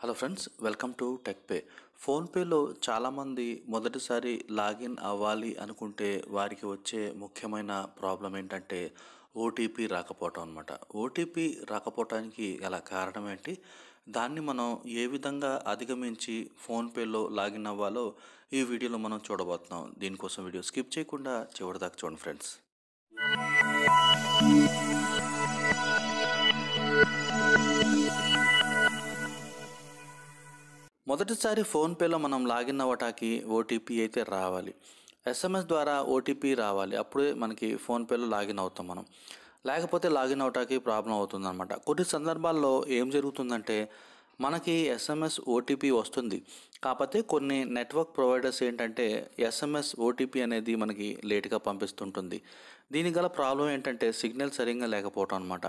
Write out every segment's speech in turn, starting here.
hello friends welcome to tech pay ఫోన్పేలో చాలామంది మొదటిసారి లాగిన్ అవ్వాలి అనుకుంటే వారికి వచ్చే ముఖ్యమైన ప్రాబ్లం ఏంటంటే ఓటీపీ రాకపోవటం అనమాట ఓటీపీ రాకపోవటానికి గల కారణం ఏంటి దాన్ని మనం ఏ విధంగా అధిగమించి ఫోన్పేలో లాగిన్ అవ్వాలో ఈ వీడియోలో మనం చూడబోతున్నాం దీనికోసం వీడియో స్కిప్ చేయకుండా చివరిదాకా చూడండి ఫ్రెండ్స్ మొదటిసారి ఫోన్పేలో మనం లాగిన్ అవ్వటానికి ఓటీపీ అయితే రావాలి ఎస్ఎంఎస్ ద్వారా ఓటీపీ రావాలి అప్పుడే మనకి ఫోన్పేలో లాగిన్ అవుతాం మనం లేకపోతే లాగిన్ అవటానికి ప్రాబ్లం అవుతుందన్నమాట కొన్ని సందర్భాల్లో ఏం జరుగుతుందంటే మనకి ఎస్ఎంఎస్ ఓటీపీ వస్తుంది కాకపోతే కొన్ని నెట్వర్క్ ప్రొవైడర్స్ ఏంటంటే ఎస్ఎంఎస్ ఓటీపీ అనేది మనకి లేట్గా పంపిస్తుంటుంది దీని గల ప్రాబ్లం ఏంటంటే సిగ్నల్ సరిగ్గా లేకపోవటం అనమాట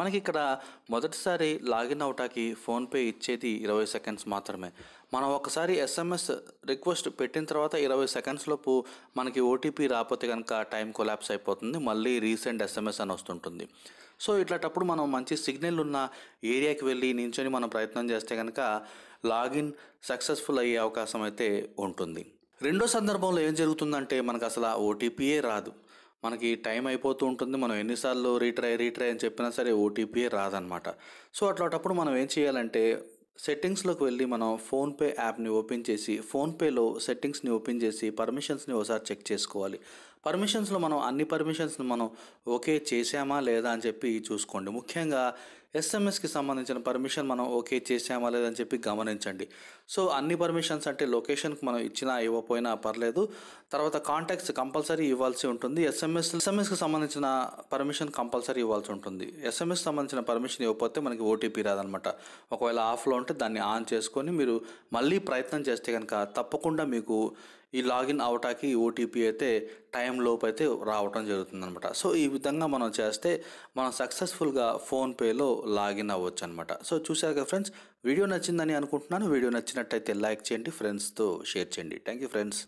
మనకి ఇక్కడ మొదటిసారి లాగిన్ అవటానికి ఫోన్పే ఇచ్చేది ఇరవై సెకండ్స్ మాత్రమే మనం ఒకసారి ఎస్ఎంఎస్ రిక్వెస్ట్ పెట్టిన తర్వాత ఇరవై సెకండ్స్ లోపు మనకి ఓటీపీ రాకపోతే కనుక టైం కొలాప్స్ అయిపోతుంది మళ్ళీ రీసెంట్ ఎస్ఎంఎస్ అని వస్తుంటుంది సో ఇట్లాటప్పుడు మనం మంచి సిగ్నల్ ఉన్న ఏరియాకి వెళ్ళి నించొని మనం ప్రయత్నం చేస్తే కనుక లాగిన్ సక్సెస్ఫుల్ అయ్యే అవకాశం అయితే ఉంటుంది రెండో సందర్భంలో ఏం జరుగుతుందంటే మనకు అసలు ఆ ఓటీపీయే రాదు మనకి టైం అయిపోతూ ఉంటుంది మనం ఎన్నిసార్లు రీట్రై రీట్రై అని చెప్పినా సరే ఓటీపీయే రాదనమాట సో అట్లాంటప్పుడు మనం ఏం చేయాలంటే సెట్టింగ్స్లోకి వెళ్ళి మనం ఫోన్పే యాప్ని ఓపెన్ చేసి ఫోన్పేలో సెట్టింగ్స్ని ఓపెన్ చేసి పర్మిషన్స్ని ఒకసారి చెక్ చేసుకోవాలి పర్మిషన్స్లో మనం అన్ని పర్మిషన్స్ని మనం ఓకే చేసామా లేదా అని చెప్పి చూసుకోండి ముఖ్యంగా ఎస్ఎంఎస్కి సంబంధించిన పర్మిషన్ మనం ఓకే చేసామా లేదని చెప్పి గమనించండి సో అన్ని పర్మిషన్స్ అంటే లొకేషన్కి మనం ఇచ్చినా ఇవ్వపోయినా పర్లేదు తర్వాత కాంటాక్ట్స్ కంపల్సరీ ఇవ్వాల్సి ఉంటుంది ఎస్ఎంఎస్ ఎస్ఎంఎస్కి సంబంధించిన పర్మిషన్ కంపల్సరీ ఇవ్వాల్సి ఉంటుంది ఎస్ఎంఎస్ సంబంధించిన పర్మిషన్ ఇవ్వకపోతే మనకి ఓటీపీ రాదనమాట ఒకవేళ ఆఫ్లో ఉంటే దాన్ని ఆన్ చేసుకొని మీరు మళ్ళీ ప్రయత్నం చేస్తే కనుక తప్పకుండా మీకు ఈ లాగిన్ అవటానికి ఓటీపీ అయితే టైం లోపు అయితే రావటం జరుగుతుంది అనమాట సో ఈ విధంగా మనం చేస్తే మనం సక్సెస్ఫుల్గా ఫోన్పేలో లాగిన్ అవ్వచ్చు అనమాట సో చూసారు కదా ఫ్రెండ్స్ వీడియో నచ్చిందని అనుకుంటున్నాను వీడియో నచ్చినట్టయితే లైక్ చేయండి ఫ్రెండ్స్తో షేర్ చేయండి థ్యాంక్ యూ ఫ్రెండ్స్